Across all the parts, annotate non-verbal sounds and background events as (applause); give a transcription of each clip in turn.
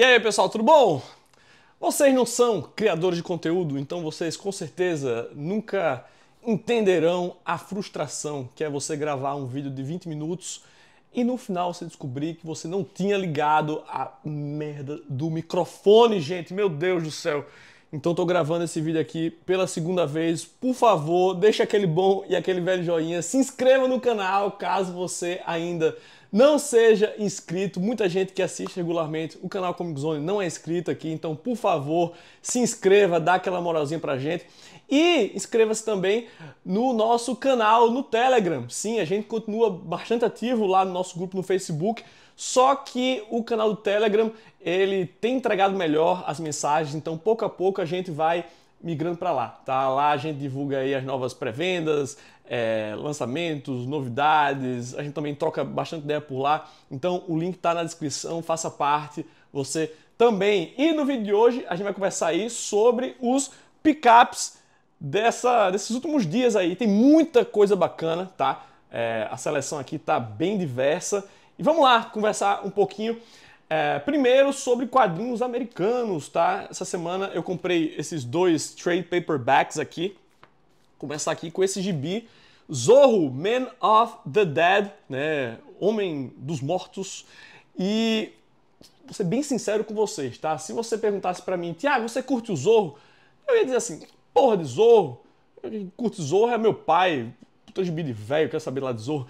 E aí, pessoal, tudo bom? Vocês não são criadores de conteúdo, então vocês com certeza nunca entenderão a frustração que é você gravar um vídeo de 20 minutos e no final você descobrir que você não tinha ligado a merda do microfone, gente. Meu Deus do céu. Então estou gravando esse vídeo aqui pela segunda vez. Por favor, deixa aquele bom e aquele velho joinha. Se inscreva no canal caso você ainda não seja inscrito. Muita gente que assiste regularmente o canal Comic Zone não é inscrito aqui, então por favor, se inscreva, dá aquela moralzinha pra gente. E inscreva-se também no nosso canal no Telegram. Sim, a gente continua bastante ativo lá no nosso grupo no Facebook. Só que o canal do Telegram, ele tem entregado melhor as mensagens, então pouco a pouco a gente vai migrando para lá, tá? Lá a gente divulga aí as novas pré-vendas, é, lançamentos, novidades, a gente também troca bastante ideia por lá. Então o link está na descrição, faça parte, você também. E no vídeo de hoje a gente vai conversar aí sobre os pickups dessa, desses últimos dias aí. Tem muita coisa bacana, tá? É, a seleção aqui tá bem diversa e vamos lá conversar um pouquinho. É, primeiro sobre quadrinhos americanos, tá? Essa semana eu comprei esses dois trade paperbacks aqui. Vou começar aqui com esse gibi Zorro, Man of the Dead, né? Homem dos Mortos. E vou ser bem sincero com vocês, tá? Se você perguntasse para mim, Tiago, você curte o Zorro? Eu ia dizer assim, porra de Zorro. curte curto Zorro, é meu pai. Puta gibi de velho, quero saber lá de Zorro.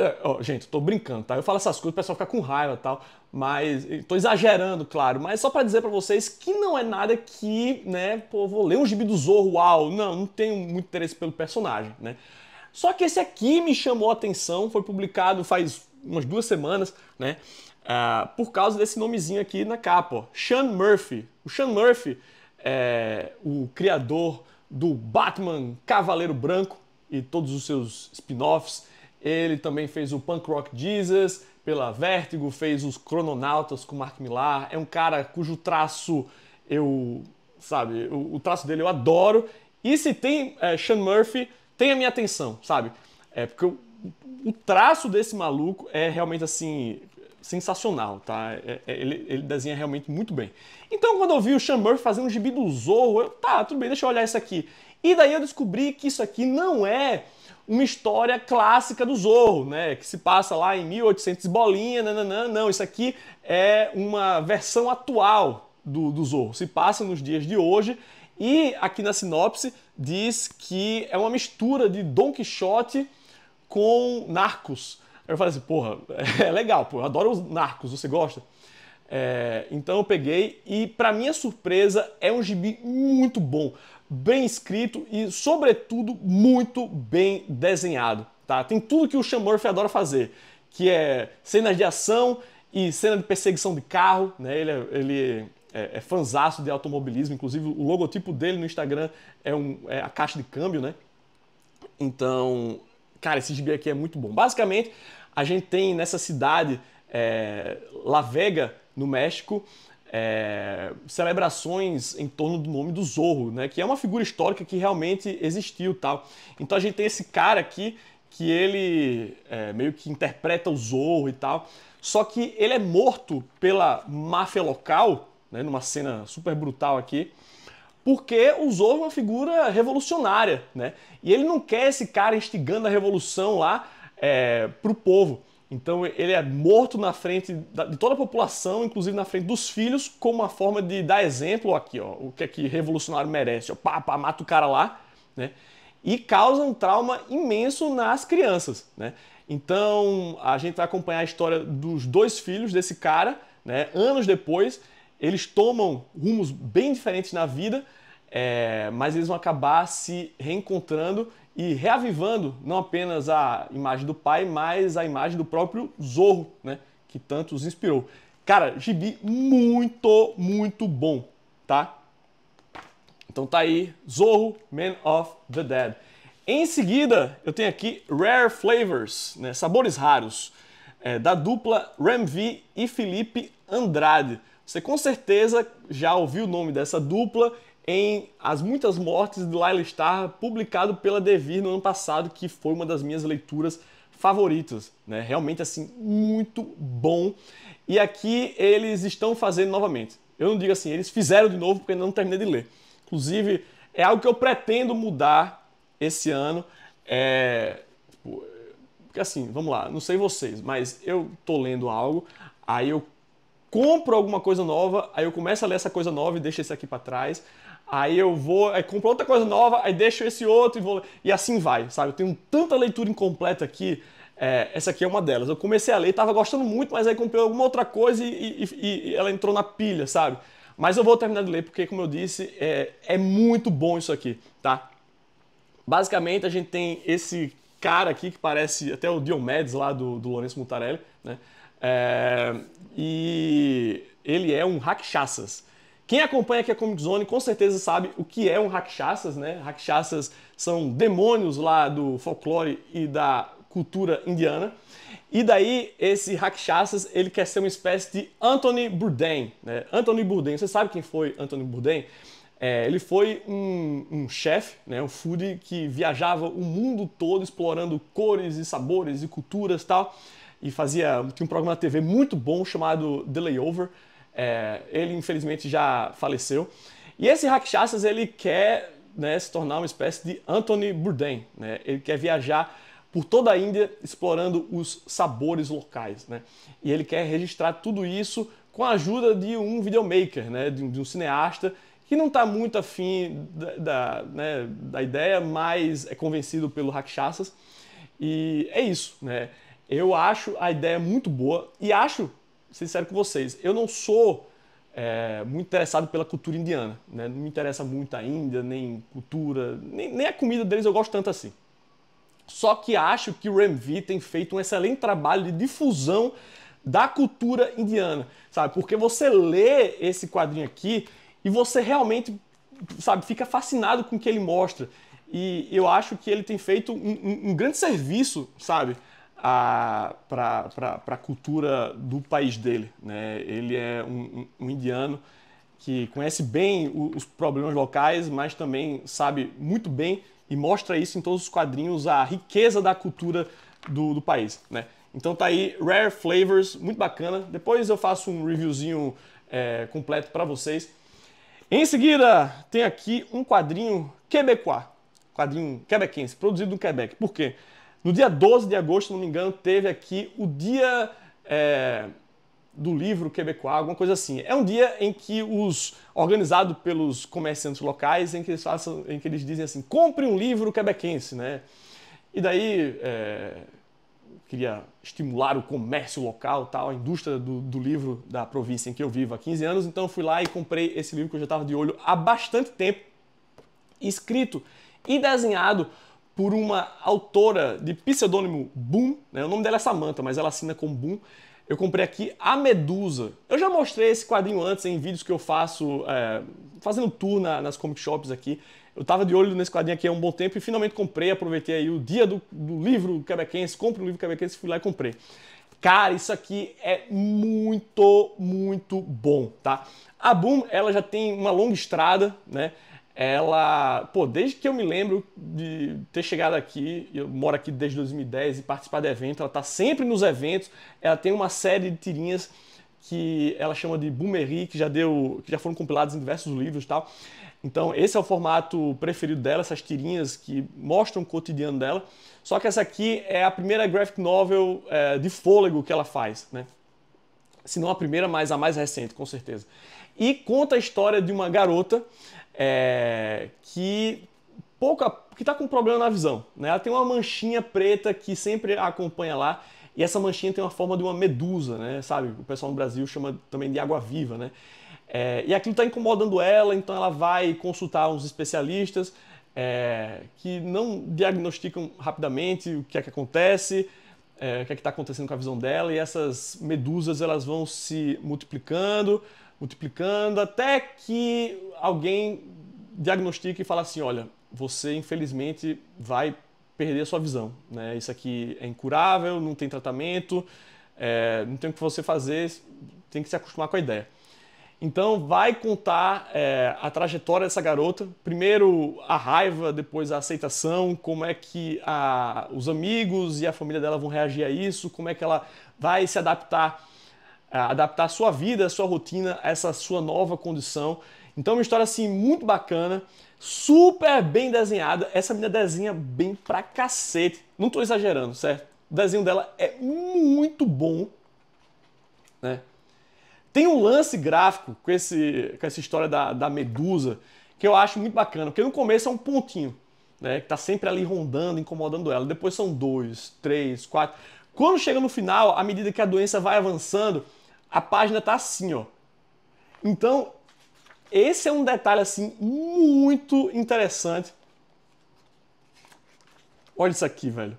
É, gente, tô brincando, tá? Eu falo essas coisas, o pessoal fica com raiva e tal, mas tô exagerando, claro, mas só para dizer para vocês que não é nada que, né, pô, vou ler um gibi do Zorro, uau, não, não tenho muito interesse pelo personagem, né? Só que esse aqui me chamou a atenção, foi publicado faz umas duas semanas, né? Uh, por causa desse nomezinho aqui na capa, ó, Sean Murphy. O Sean Murphy é o criador do Batman Cavaleiro Branco e todos os seus spin-offs ele também fez o Punk Rock Jesus pela Vertigo, fez os Crononautas com Mark Millar. É um cara cujo traço eu, sabe, o, traço dele eu adoro. E se tem é, Sean Murphy, tem a minha atenção, sabe? É porque eu, o traço desse maluco é realmente assim sensacional, tá? É, é, ele, ele, desenha realmente muito bem. Então, quando eu vi o Sean Murphy fazendo um gibi do Zorro, eu, tá, tudo bem, deixa eu olhar isso aqui. E daí eu descobri que isso aqui não é uma história clássica do Zorro, né? Que se passa lá em 1800 bolinha, nananã. Não, isso aqui é uma versão atual do, do Zorro. Se passa nos dias de hoje e aqui na sinopse diz que é uma mistura de Don Quixote com Narcos. eu falei assim, porra, (laughs) é legal, pô, eu adoro os Narcos, você gosta? É, então eu peguei e, para minha surpresa, é um gibi muito bom bem escrito e, sobretudo, muito bem desenhado. Tá? Tem tudo que o Sean Murphy adora fazer, que é cenas de ação e cena de perseguição de carro. Né? Ele, é, ele é, é fanzaço de automobilismo, inclusive o logotipo dele no Instagram é, um, é a caixa de câmbio, né? Então, cara, esse gibi aqui é muito bom. Basicamente, a gente tem nessa cidade, é, La Vega, no México, é, celebrações em torno do nome do Zorro, né? Que é uma figura histórica que realmente existiu, tal. Então a gente tem esse cara aqui que ele é, meio que interpreta o Zorro e tal. Só que ele é morto pela máfia local, né? Numa cena super brutal aqui. Porque o Zorro é uma figura revolucionária, né? E ele não quer esse cara instigando a revolução lá é, pro povo. Então ele é morto na frente de toda a população, inclusive na frente dos filhos, como uma forma de dar exemplo aqui, ó, o que é que revolucionário merece, ó, pá, pá, mata o cara lá, né? E causa um trauma imenso nas crianças, né? Então a gente vai acompanhar a história dos dois filhos desse cara, né? Anos depois, eles tomam rumos bem diferentes na vida, é, mas eles vão acabar se reencontrando e reavivando não apenas a imagem do pai, mas a imagem do próprio Zorro, né? Que tanto os inspirou. Cara, gibi muito, muito bom, tá? Então tá aí, Zorro, Man of the Dead. Em seguida, eu tenho aqui Rare Flavors, né? Sabores raros, é, da dupla Ramvi e Felipe Andrade. Você com certeza já ouviu o nome dessa dupla em As Muitas Mortes de Lyle Starr, publicado pela Devir no ano passado, que foi uma das minhas leituras favoritas né? Realmente assim muito bom. E aqui eles estão fazendo novamente. Eu não digo assim, eles fizeram de novo porque ainda não terminei de ler. Inclusive é algo que eu pretendo mudar esse ano. É, tipo, porque assim, vamos lá, não sei vocês, mas eu tô lendo algo, aí eu compro alguma coisa nova, aí eu começo a ler essa coisa nova e deixo esse aqui para trás aí eu vou, aí compro outra coisa nova, aí deixo esse outro e vou. E assim vai, sabe? Eu tenho tanta leitura incompleta aqui. É, essa aqui é uma delas. Eu comecei a ler, estava gostando muito, mas aí comprei alguma outra coisa e, e, e, ela entrou na pilha, sabe? Mas eu vou terminar de ler porque, como eu disse, é, é muito bom isso aqui, tá? Basicamente, a gente tem esse cara aqui que parece até o Diomedes lá do, do Lourenço Mutarelli, né? É, e ele é um rakshasas. Quem acompanha aqui a Comic Zone com certeza sabe o que é um rakshasas, né? Rakshasas são demônios lá do folclore e da cultura indiana. E daí esse rakshasas, ele quer ser uma espécie de Anthony Bourdain, né? Anthony Bourdain, você sabe quem foi Anthony Bourdain? É, ele foi um, um chefe, né, um foodie que viajava o mundo todo explorando cores e sabores e culturas e tal. E fazia, tinha um programa na TV muito bom chamado The Layover, é, ele infelizmente já faleceu. E esse Rakshasas ele quer né, se tornar uma espécie de Anthony Bourdain. Né? Ele quer viajar por toda a Índia explorando os sabores locais. Né? E ele quer registrar tudo isso com a ajuda de um videomaker, né? de, um, cineasta que não está muito afim da, da, né, da ideia, mas é convencido pelo Rakshasas. E é isso. Né? Eu acho a ideia muito boa e acho sincero com vocês, eu não sou é, muito interessado pela cultura indiana. Né? Não me interessa muito ainda, nem cultura, nem, nem a comida deles eu gosto tanto assim. Só que acho que o V tem feito um excelente trabalho de difusão da cultura indiana, sabe? Porque você lê esse quadrinho aqui e você realmente, sabe, fica fascinado com o que ele mostra. E eu acho que ele tem feito um, um, um grande serviço, sabe? para a cultura do país dele. Né? Ele é um, um, um indiano que conhece bem o, os problemas locais, mas também sabe muito bem e mostra isso em todos os quadrinhos a riqueza da cultura do, do país. Né? Então tá aí Rare Flavors, muito bacana. Depois eu faço um reviewzinho é, completo para vocês. Em seguida tem aqui um quadrinho quebecois, quadrinho quebequense, produzido no Quebec. Por quê? No dia 12 de agosto, se não me engano, teve aqui o dia é, do livro quebecois, alguma coisa assim. É um dia em que os organizado pelos comerciantes locais, em que eles façam, em que eles dizem assim, compre um livro quebequense, né? E daí é, queria estimular o comércio local, tal, a indústria do, do, livro da província em que eu vivo há 15 anos, então fui lá e comprei esse livro que eu já estava de olho há bastante tempo, escrito e desenhado por uma autora de pseudônimo Boom, né? o nome dela é Samantha, mas ela assina como Boom. Eu comprei aqui A Medusa. Eu já mostrei esse quadrinho antes em vídeos que eu faço, é, fazendo tour na, nas comic shops aqui. Eu tava de olho nesse quadrinho aqui há um bom tempo e finalmente comprei, aproveitei aí o dia do, do livro quebequense, compro o livro quebequense, fui lá e comprei. Cara, isso aqui é muito, muito bom, tá? A Boom, ela já tem uma longa estrada, né? ela, pô, desde que eu me lembro de ter chegado aqui, eu moro aqui desde 2010 e participar de evento, ela tá sempre nos eventos, ela tem uma série de tirinhas que ela chama de Boomerie, que já deu, que já foram compilados em diversos livros, tal. Então, esse é o formato preferido dela, essas tirinhas que mostram o cotidiano dela. Só que essa aqui é a primeira graphic novel é, de fôlego que ela faz, né? Se não a primeira, mas a mais recente, com certeza. E conta a história de uma garota é, que pouca, que está com problema na visão. Né? Ela tem uma manchinha preta que sempre a acompanha lá. E essa manchinha tem uma forma de uma medusa, né? Sabe? O pessoal no Brasil chama também de água-viva, né? É, e aquilo está incomodando ela, então ela vai consultar uns especialistas é, que não diagnosticam rapidamente o que é que acontece, é, o que é que está acontecendo com a visão dela, e essas medusas elas vão se multiplicando, multiplicando, até que alguém diagnostique e fala assim, olha, você infelizmente vai perder a sua visão, né? Isso aqui é incurável, não tem tratamento, é, não tem o que você fazer, tem que se acostumar com a ideia. Então, vai contar é, a trajetória dessa garota. Primeiro a raiva, depois a aceitação, como é que a, os amigos e a família dela vão reagir a isso, como é que ela vai se adaptar adaptar a sua vida, a sua rotina a essa sua nova condição. Então, é uma história assim muito bacana, super bem desenhada. Essa menina desenha bem pra cacete. Não tô exagerando, certo? O desenho dela é muito bom, né? Tem um lance gráfico com, esse, com essa história da, da medusa que eu acho muito bacana, porque no começo é um pontinho, né? Que tá sempre ali rondando, incomodando ela. Depois são dois, três, quatro. Quando chega no final, à medida que a doença vai avançando, a página tá assim, ó. Então, esse é um detalhe assim muito interessante. Olha isso aqui, velho.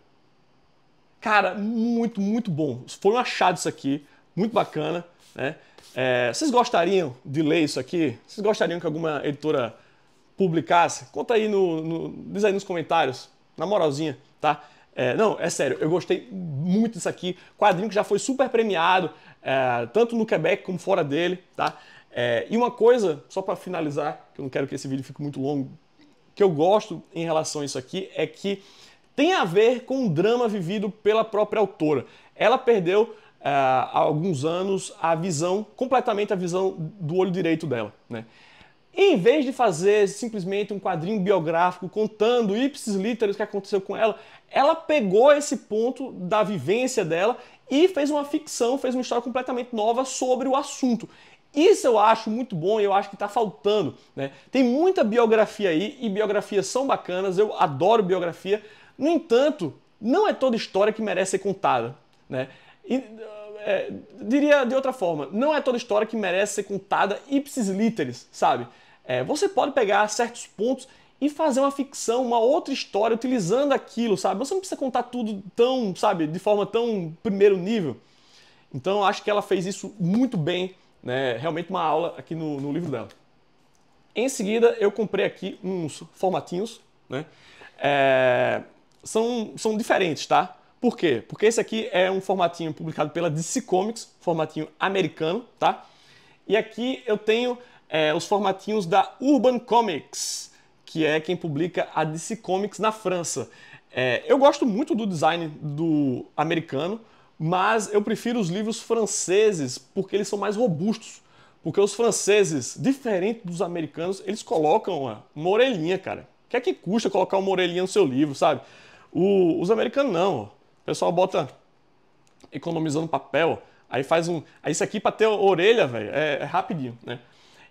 Cara, muito, muito bom. Foi um achado isso aqui, muito bacana, né? É, vocês gostariam de ler isso aqui? Vocês gostariam que alguma editora publicasse? Conta aí no, no diz aí nos comentários, na moralzinha, tá? É, não, é sério, eu gostei muito disso aqui. Quadrinho que já foi super premiado é, tanto no Quebec como fora dele, tá? É, e uma coisa, só para finalizar, que eu não quero que esse vídeo fique muito longo, que eu gosto em relação a isso aqui é que tem a ver com o drama vivido pela própria autora. Ela perdeu é, há alguns anos a visão, completamente a visão do olho direito dela, né? em vez de fazer simplesmente um quadrinho biográfico contando ipsis literis o que aconteceu com ela, ela pegou esse ponto da vivência dela e fez uma ficção, fez uma história completamente nova sobre o assunto. Isso eu acho muito bom e eu acho que está faltando. Né? Tem muita biografia aí e biografias são bacanas, eu adoro biografia. No entanto, não é toda história que merece ser contada. Né? E, é, diria de outra forma, não é toda história que merece ser contada ipsis literis, sabe? É, você pode pegar certos pontos e fazer uma ficção, uma outra história utilizando aquilo, sabe? Você não precisa contar tudo tão, sabe, de forma tão primeiro nível. Então, acho que ela fez isso muito bem, né? Realmente uma aula aqui no, no livro dela. Em seguida, eu comprei aqui uns formatinhos, né? É, são, são diferentes, tá? Por quê? Porque esse aqui é um formatinho publicado pela DC Comics, formatinho americano, tá? E aqui eu tenho é, os formatinhos da Urban Comics, que é quem publica a DC Comics na França. É, eu gosto muito do design do americano, mas eu prefiro os livros franceses porque eles são mais robustos. Porque os franceses, diferente dos americanos, eles colocam uma, orelhinha, cara. O que é que custa colocar uma orelhinha no seu livro, sabe? O, os americanos não. O pessoal bota economizando papel, aí faz um. Aí isso aqui pra ter orelha, velho, é, é rapidinho, né?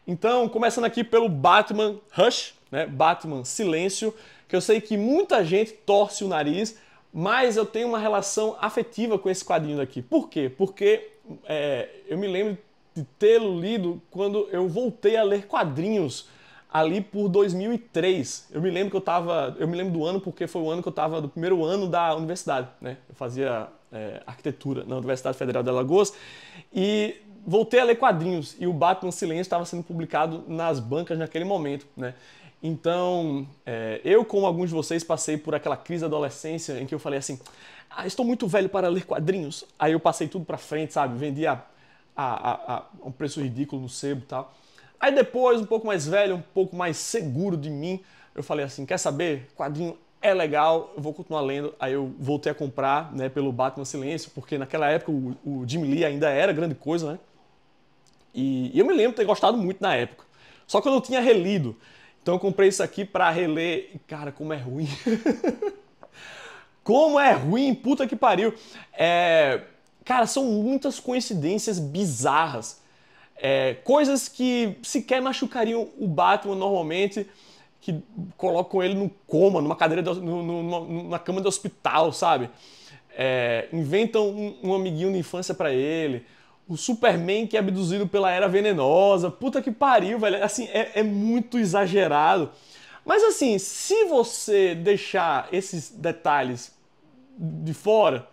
Então, começando aqui pelo Batman Rush, né? Batman Silêncio, que eu sei que muita gente torce o nariz, mas eu tenho uma relação afetiva com esse quadrinho daqui. Por quê? Porque é, eu me lembro de tê-lo lido quando eu voltei a ler quadrinhos ali por 2003. Eu me lembro que eu estava, eu me lembro do ano porque foi o ano que eu estava do primeiro ano da universidade, né? Eu fazia é, arquitetura na Universidade Federal de Alagoas e voltei a ler quadrinhos e o Batman Silêncio estava sendo publicado nas bancas naquele momento, né? Então, é, eu, como alguns de vocês, passei por aquela crise da adolescência em que eu falei assim: ah, estou muito velho para ler quadrinhos. Aí eu passei tudo para frente, sabe? Vendi a, a, a, a, um preço ridículo no sebo e tal. Aí depois, um pouco mais velho, um pouco mais seguro de mim, eu falei assim: quer saber? Quadrinho é legal, eu vou continuar lendo. Aí eu voltei a comprar né, pelo Batman Silêncio, porque naquela época o, o Jim Lee ainda era grande coisa, né? E, e eu me lembro de ter gostado muito na época. Só que eu não tinha relido. Então eu comprei isso aqui para reler. Cara, como é ruim. (laughs) como é ruim, puta que pariu. É... Cara, são muitas coincidências bizarras. É... Coisas que sequer machucariam o Batman normalmente, que colocam ele no coma, numa cadeira, de... no, no, numa cama de hospital, sabe? É... Inventam um, um amiguinho de infância para ele o Superman que é abduzido pela Era Venenosa. Puta que pariu, velho. Assim, é, é muito exagerado. Mas assim, se você deixar esses detalhes de fora,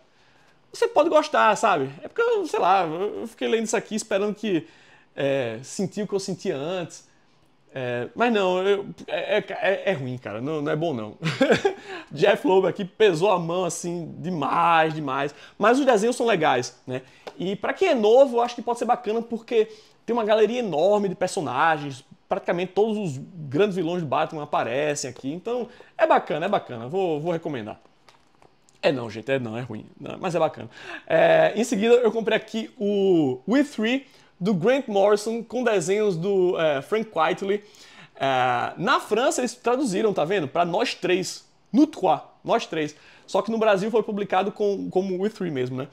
você pode gostar, sabe? É porque, sei lá, eu fiquei lendo isso aqui esperando que é, o que eu sentia antes. É, mas não, eu, é, é, é, é, ruim, cara. Não, não é bom, não. (laughs) Jeff Loeb aqui pesou a mão, assim, demais, demais. Mas os desenhos são legais, né? E para quem é novo, eu acho que pode ser bacana porque tem uma galeria enorme de personagens. Praticamente todos os grandes vilões de Batman aparecem aqui. Então, é bacana, é bacana. Vou, vou recomendar. É não, gente, é não, é ruim. Não, mas é bacana. É, em seguida, eu comprei aqui o We Three do Grant Morrison com desenhos do é, Frank Quitely. É, na França eles traduziram, tá vendo? Para nós três, no trois, nós três. Só que no Brasil foi publicado com, como We Three mesmo, né?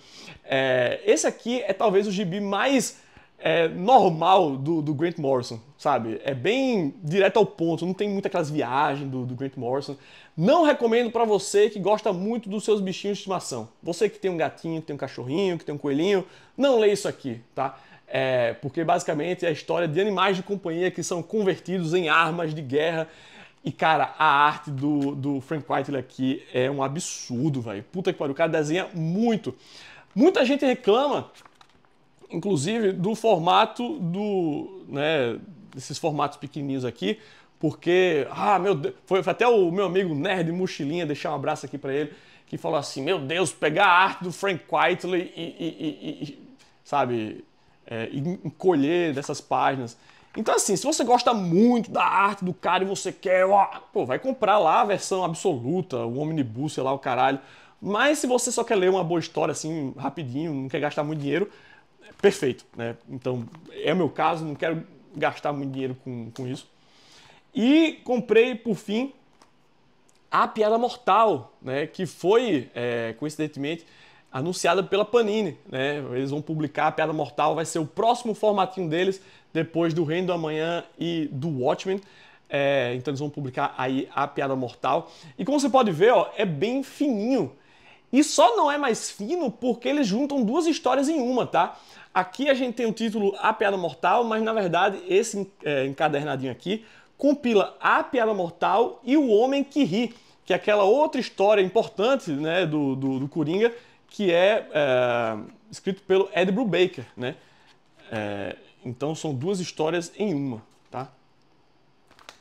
É, esse aqui é talvez o gibi mais é, normal do, do, Grant Morrison, sabe? É bem direto ao ponto, não tem muita aquelas viagens do, do, Grant Morrison. Não recomendo para você que gosta muito dos seus bichinhos de estimação. Você que tem um gatinho, que tem um cachorrinho, que tem um coelhinho, não lê isso aqui, tá? É, porque basicamente é a história de animais de companhia que são convertidos em armas de guerra. E, cara, a arte do, do Frank Whiteley aqui é um absurdo, velho. Puta que pariu, o cara desenha muito. Muita gente reclama, inclusive, do formato do. né, desses formatos pequenininhos aqui, porque. Ah, meu Deus. Foi até o meu amigo Nerd Mochilinha deixar um abraço aqui para ele, que falou assim: Meu Deus, pegar a arte do Frank Whiteley e, e, e, e sabe, é, encolher dessas páginas. Então, assim, se você gosta muito da arte do cara e você quer, ó, pô, vai comprar lá a versão absoluta, o Omnibus, sei lá, o caralho. Mas se você só quer ler uma boa história, assim, rapidinho, não quer gastar muito dinheiro, é perfeito, né? Então, é o meu caso, não quero gastar muito dinheiro com, com isso. E comprei, por fim, A Piada Mortal, né? Que foi, é, coincidentemente, anunciada pela Panini, né? Eles vão publicar a Piada Mortal, vai ser o próximo formatinho deles, depois do Reino do Amanhã e do Watchmen. É, então eles vão publicar aí a Piada Mortal. E como você pode ver, ó, é bem fininho. E só não é mais fino porque eles juntam duas histórias em uma, tá? Aqui a gente tem o título A Piada Mortal, mas na verdade esse é, encadernadinho aqui compila A Piada Mortal e O Homem que Ri, que é aquela outra história importante né, do, do, do Coringa, que é, é escrito pelo Ed Brubaker, né? É, então são duas histórias em uma, tá?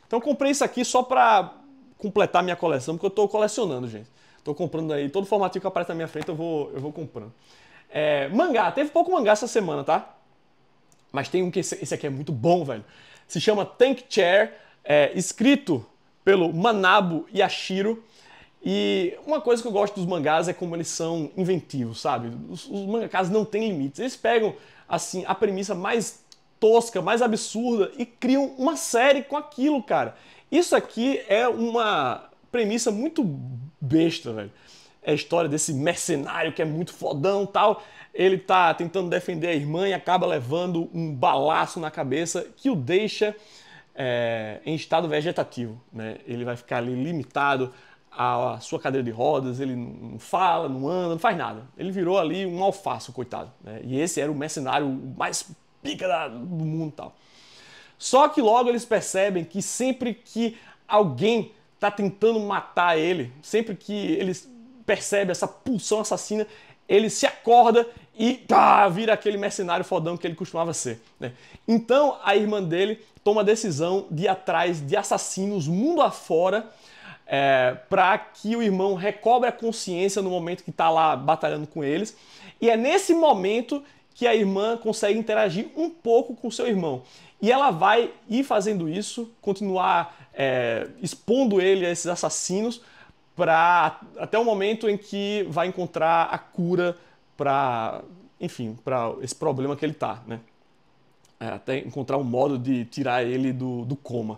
Então comprei isso aqui só para completar minha coleção, porque eu estou colecionando, gente. Estou comprando aí, todo formatinho que aparece na minha frente eu vou, eu vou comprando. É, mangá, teve pouco mangá essa semana, tá? Mas tem um que esse, esse aqui é muito bom, velho. Se chama Tank Chair, é, escrito pelo Manabu Yashiro e uma coisa que eu gosto dos mangás é como eles são inventivos, sabe? Os, os mangakás não têm limites. Eles pegam, assim, a premissa mais tosca, mais absurda e criam uma série com aquilo, cara. Isso aqui é uma premissa muito besta, velho. É a história desse mercenário que é muito fodão tal. Ele tá tentando defender a irmã e acaba levando um balaço na cabeça que o deixa é, em estado vegetativo. Né? Ele vai ficar ali limitado a, sua cadeira de rodas, ele não fala, não anda, não faz nada. Ele virou ali um alface, coitado. Né? E esse era o mercenário mais pica do mundo tal. Só que logo eles percebem que sempre que alguém está tentando matar ele, sempre que ele percebe essa pulsão assassina, ele se acorda e tá, vira aquele mercenário fodão que ele costumava ser. Né? Então a irmã dele toma a decisão de ir atrás de assassinos mundo afora é, para que o irmão recobre a consciência no momento que está lá batalhando com eles. E é nesse momento que a irmã consegue interagir um pouco com seu irmão. E ela vai ir fazendo isso, continuar é, expondo ele a esses assassinos, para até o momento em que vai encontrar a cura para, enfim, para esse problema que ele está, né? É, até encontrar um modo de tirar ele do, do coma.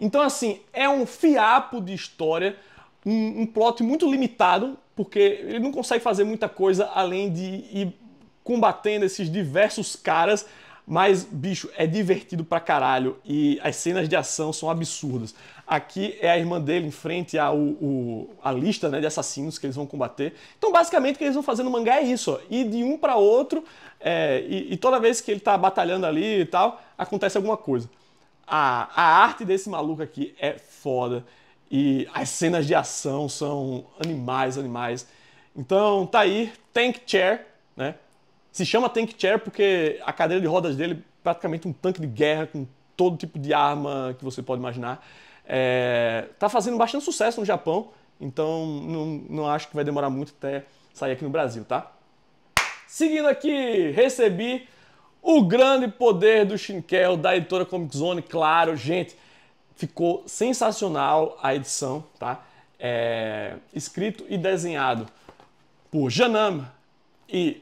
Então, assim, é um fiapo de história, um, um plot muito limitado, porque ele não consegue fazer muita coisa além de ir combatendo esses diversos caras. Mas, bicho, é divertido pra caralho e as cenas de ação são absurdas. Aqui é a irmã dele em frente ao, o, a lista né, de assassinos que eles vão combater. Então, basicamente, o que eles vão fazer no mangá é isso: ó, ir de um para outro, é, e, e, toda vez que ele tá batalhando ali e tal, acontece alguma coisa a, a arte desse maluco aqui é foda. E as cenas de ação são animais, animais. Então tá aí, Tank Chair, né? Se chama Tank Chair porque a cadeira de rodas dele é praticamente um tanque de guerra com todo tipo de arma que você pode imaginar. É, tá fazendo bastante sucesso no Japão, então não, não acho que vai demorar muito até sair aqui no Brasil, tá? Seguindo aqui, recebi o Grande Poder do Shinkel, da editora Comic Zone, claro, gente, ficou sensacional a edição, tá? É, escrito e desenhado por Janam e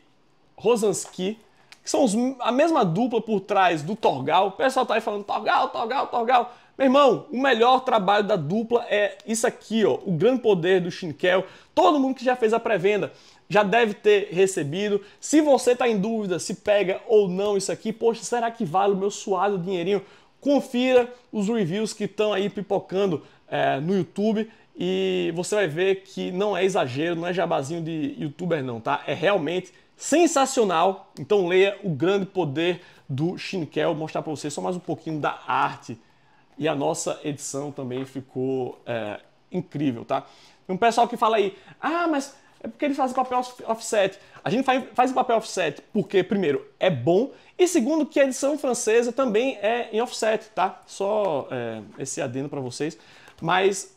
Rosansky, que são os, a mesma dupla por trás do Torgal. O pessoal tá aí falando Torgal, Torgal, Torgal. Meu irmão, o melhor trabalho da dupla é isso aqui, ó, o grande poder do Shinkel. Todo mundo que já fez a pré-venda já deve ter recebido. Se você está em dúvida se pega ou não isso aqui, poxa, será que vale o meu suado dinheirinho? Confira os reviews que estão aí pipocando é, no YouTube e você vai ver que não é exagero, não é jabazinho de youtuber não, tá? É realmente sensacional. Então leia O Grande Poder do Shinkel, mostrar para você só mais um pouquinho da arte. E a nossa edição também ficou é, incrível, tá? Tem um pessoal que fala aí, ah, mas é porque eles fazem papel offset. A gente faz, faz papel offset porque, primeiro, é bom e, segundo, que a edição francesa também é em offset, tá? Só é, esse adendo para vocês. Mas,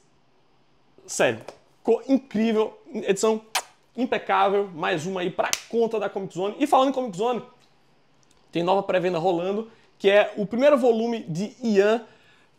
sério, ficou incrível. Edição impecável. Mais uma aí para conta da Comic Zone. E falando em Comic Zone, tem nova pré-venda rolando, que é o primeiro volume de Ian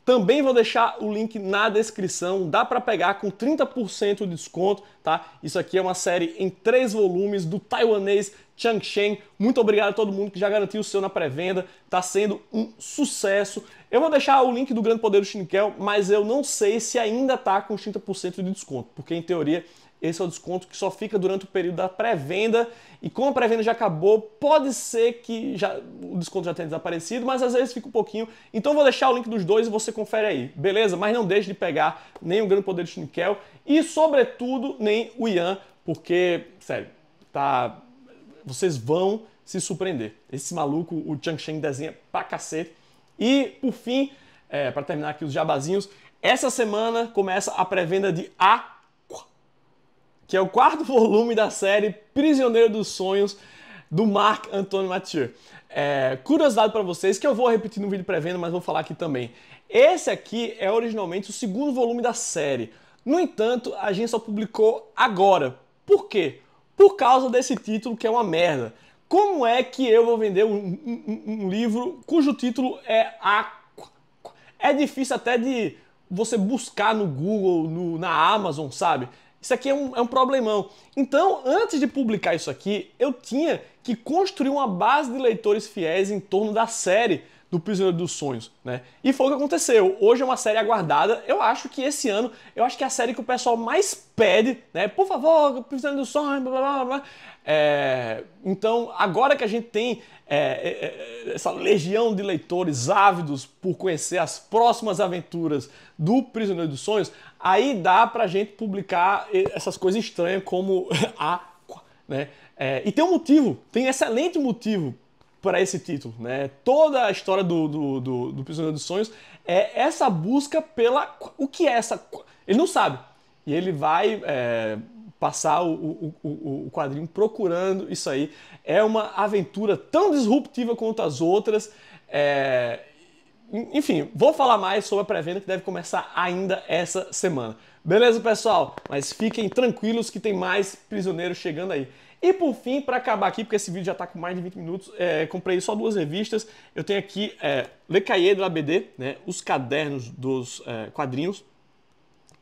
também vou deixar o link na descrição, dá para pegar com 30% de desconto, tá? Isso aqui é uma série em três volumes do taiwanês Chang Shen. Muito obrigado a todo mundo que já garantiu o seu na pré-venda, tá sendo um sucesso. Eu vou deixar o link do Grande Poder do Shinkel, mas eu não sei se ainda tá com 30% de desconto, porque em teoria esse é o desconto que só fica durante o período da pré-venda. E como a pré-venda já acabou, pode ser que já, o desconto já tenha desaparecido, mas às vezes fica um pouquinho. Então vou deixar o link dos dois e você confere aí, beleza? Mas não deixe de pegar nem o Grande Poder de Schnickel e, sobretudo, nem o Ian, porque, sério, tá. Vocês vão se surpreender. Esse maluco, o Changsheng desenha pra cacete. E, por fim, é, para terminar aqui os jabazinhos, essa semana começa a pré-venda de A que é o quarto (laughs) volume da série Prisioneiro dos Sonhos, do Marc Antoine Mathieu. É, curiosidade para vocês, que eu vou repetir no vídeo pré-venda, mas vou falar aqui também. Esse aqui é originalmente o segundo volume da série. No entanto, a gente só publicou agora. Por quê? Por causa desse título que é uma merda. Como é que eu vou vender um, um, um livro cujo título é A? É difícil até de você buscar no Google, no, na Amazon, sabe? Isso aqui é um, é um problemão. Então, antes de publicar isso aqui, eu tinha que construir uma base de leitores fiéis em torno da série do Prisioneiro dos Sonhos, né? E foi o que aconteceu. Hoje é uma série aguardada. Eu acho que esse ano, eu acho que é a série que o pessoal mais pede, né? Por favor, Prisioneiro dos Sonhos, blá blá blá. É... então, agora que a gente tem é, é, é, essa legião de leitores ávidos por conhecer as próximas aventuras do Prisioneiro dos Sonhos, aí dá pra gente publicar essas coisas estranhas como (laughs) a né? É, e tem um motivo, tem um excelente motivo para esse título. Né? Toda a história do, do, do, do Prisioneiro dos Sonhos é essa busca pela. O que é essa. Ele não sabe. E ele vai é, passar o, o, o, o, quadrinho procurando isso aí. É uma aventura tão disruptiva quanto as outras. É... Enfim, vou falar mais sobre a pré-venda que deve começar ainda essa semana. Beleza, pessoal? Mas fiquem tranquilos que tem mais prisioneiros chegando aí. E por fim, para acabar aqui, porque esse vídeo já está com mais de 20 minutos, é, comprei só duas revistas. Eu tenho aqui é, Le Cahier de la BD, né, os cadernos dos é, quadrinhos,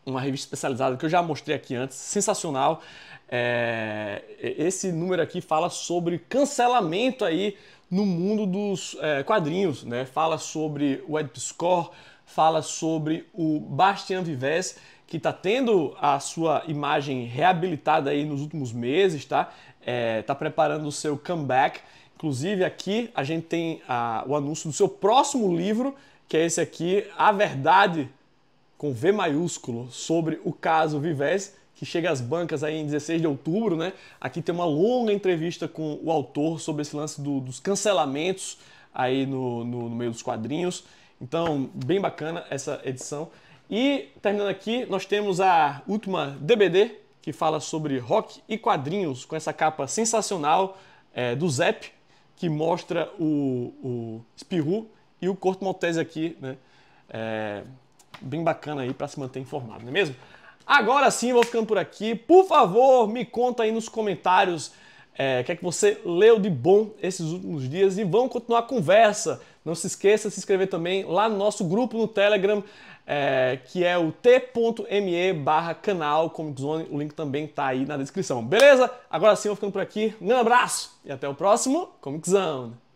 uma revista especializada que eu já mostrei aqui antes, sensacional. É, esse número aqui fala sobre cancelamento aí no mundo dos é, quadrinhos, né? Fala sobre o Ed Piscor, fala sobre o Bastian Vives, que está tendo a sua imagem reabilitada aí nos últimos meses, tá? está é, tá preparando o seu comeback. Inclusive, aqui a gente tem a, o anúncio do seu próximo livro, que é esse aqui, A Verdade, com V maiúsculo, sobre o caso Vives que chega às bancas aí em 16 de outubro, né? Aqui tem uma longa entrevista com o autor sobre esse lance do, dos cancelamentos aí no, no, no meio dos quadrinhos. Então, bem bacana essa edição. E terminando aqui, nós temos a última DBD, que fala sobre rock e quadrinhos, com essa capa sensacional é, do Zep, que mostra o, o Spirru e o Corto Maltese aqui, né? É, bem bacana aí para se manter informado, não é mesmo? Agora sim, vou ficando por aqui. Por favor, me conta aí nos comentários é, o que é que você leu de bom esses últimos dias e vamos continuar a conversa. Não se esqueça de se inscrever também lá no nosso grupo no Telegram é, que é o t.me barra canal Comic Zone. O link também tá aí na descrição. Beleza? Agora sim, eu vou ficando por aqui. Um grande abraço e até o próximo Comic Zone.